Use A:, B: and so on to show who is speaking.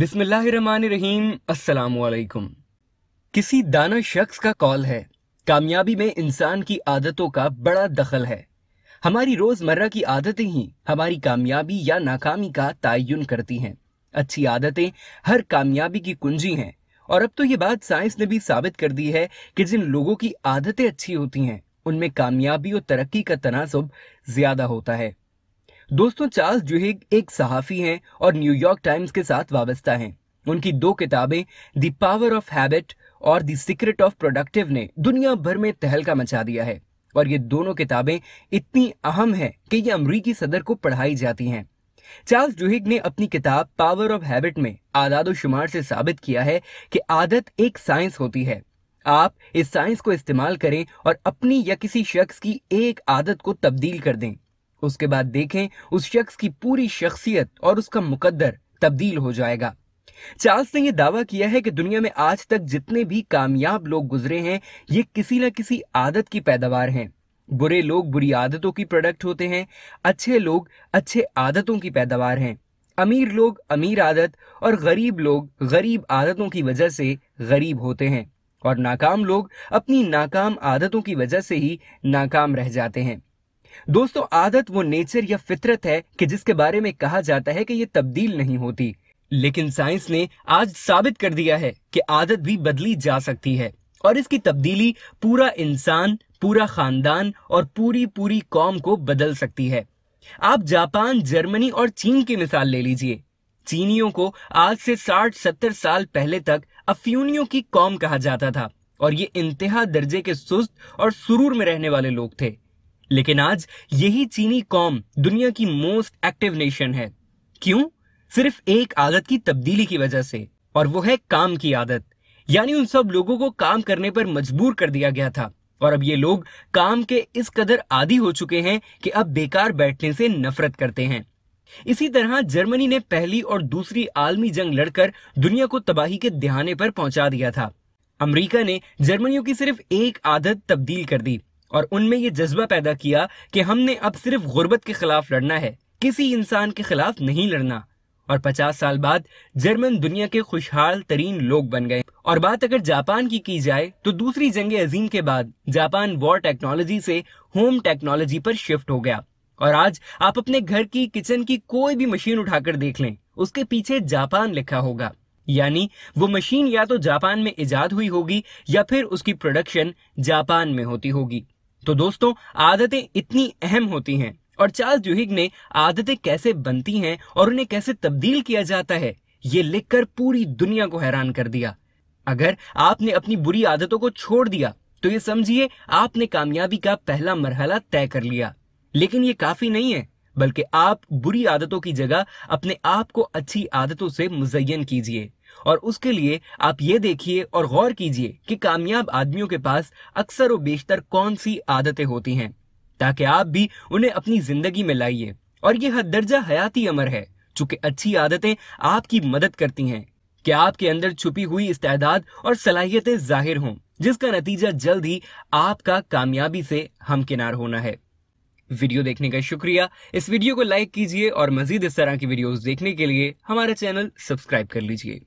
A: बिस्मिल्लाहिर्रहमानिर्रहीम अस्सलाम किसी दाना शख्स का कॉल है कामयाबी में इंसान की आदतों का बड़ा दखल है हमारी रोज़मर्रा की आदतें ही हमारी कामयाबी या नाकामी का तयन करती हैं अच्छी आदतें हर कामयाबी की कुंजी हैं और अब तो ये बात साइंस ने भी साबित कर दी है कि जिन लोगों की आदतें अच्छी होती हैं उनमें कामयाबी और तरक्की का तनासब ज़्यादा होता है दोस्तों चार्ल्स जुहिग एक सहाफ़ी हैं और न्यूयॉर्क टाइम्स के साथ वाबस्ता हैं उनकी दो किताबें द पावर ऑफ हैबिट और द सीक्रेट ऑफ प्रोडक्टिव ने दुनिया भर में तहलका मचा दिया है और ये दोनों किताबें इतनी अहम हैं कि ये अमरीकी सदर को पढ़ाई जाती हैं चार्ल्स जुहिग ने अपनी किताब पावर ऑफ हैबिट में आदाद शुमार से साबित किया है कि आदत एक साइंस होती है आप इस साइंस को इस्तेमाल करें और अपनी या किसी शख्स की एक आदत को तब्दील कर दें उसके बाद देखें उस शख्स की पूरी शख्सियत और उसका मुकद्दर तब्दील हो जाएगा चार्ल्स ने यह दावा किया है कि दुनिया में आज तक जितने भी कामयाब लोग गुजरे हैं ये किसी न किसी आदत की पैदावार हैं बुरे लोग बुरी आदतों की प्रोडक्ट होते हैं अच्छे लोग अच्छे आदतों की पैदावार हैं अमीर लोग अमीर आदत और गरीब लोग गरीब आदतों की वजह से गरीब होते हैं और नाकाम लोग अपनी नाकाम आदतों की वजह से ही नाकाम रह जाते हैं दोस्तों आदत वो नेचर या फितरत है कि जिसके बारे में कहा जाता है कि ये तब्दील नहीं होती लेकिन साइंस ने आज साबित कर दिया है कि आदत भी बदली जा सकती है और इसकी तब्दीली पूरा इंसान पूरा खानदान और पूरी पूरी कौम को बदल सकती है आप जापान जर्मनी और चीन की मिसाल ले लीजिए चीनियों को आज से 60-70 साल पहले तक अफ्यूनियों की कौम कहा जाता था और ये इंतहा दर्जे के सुस्त और सुरूर में रहने वाले लोग थे लेकिन आज यही चीनी कौम दुनिया की मोस्ट एक्टिव नेशन है क्यों सिर्फ एक आदत की तब्दीली की वजह से और वो है काम की आदत यानी उन सब लोगों को काम करने पर मजबूर कर दिया गया था और अब ये लोग काम के इस कदर आदि हो चुके हैं कि अब बेकार बैठने से नफरत करते हैं इसी तरह जर्मनी ने पहली और दूसरी आलमी जंग लड़कर दुनिया को तबाही के दिहाने पर पहुंचा दिया था अमेरिका ने जर्मनियों की सिर्फ एक आदत तब्दील कर दी और उनमें ये जज्बा पैदा किया कि हमने अब सिर्फ गुर्बत के खिलाफ लड़ना है किसी इंसान के खिलाफ नहीं लड़ना और 50 साल बाद जर्मन दुनिया के खुशहाल तरीन लोग बन गए और बात अगर जापान की की जाए तो दूसरी जंग अजीम के बाद जापान वॉर टेक्नोलॉजी से होम टेक्नोलॉजी पर शिफ्ट हो गया और आज आप अपने घर की किचन की कोई भी मशीन उठाकर देख लें उसके पीछे जापान लिखा होगा यानी वो मशीन या तो जापान में इजाद हुई होगी या फिर उसकी प्रोडक्शन जापान में होती होगी तो दोस्तों आदतें इतनी अहम होती हैं और चार्ल्स जूहिग ने आदतें कैसे बनती हैं और उन्हें कैसे तब्दील किया जाता है ये लिखकर पूरी दुनिया को हैरान कर दिया अगर आपने अपनी बुरी आदतों को छोड़ दिया तो ये समझिए आपने कामयाबी का पहला मरहला तय कर लिया लेकिन ये काफी नहीं है बल्कि आप बुरी आदतों की जगह अपने आप को अच्छी आदतों से मुजयन कीजिए और उसके लिए आप ये देखिए और गौर कीजिए कि कामयाब आदमियों के पास अक्सर व बेशतर कौन सी आदतें होती हैं ताकि आप भी उन्हें अपनी जिंदगी में लाइए और ये हद दर्जा हयाती अमर है चूंकि अच्छी आदतें आपकी मदद करती हैं कि आपके अंदर छुपी हुई इस्तेदाद और सलाहियतें जाहिर हों जिसका नतीजा जल्द ही आपका कामयाबी से हमकिनार होना है वीडियो देखने का शुक्रिया इस वीडियो को लाइक कीजिए और मजीद इस तरह की वीडियोस देखने के लिए हमारे चैनल सब्सक्राइब कर लीजिए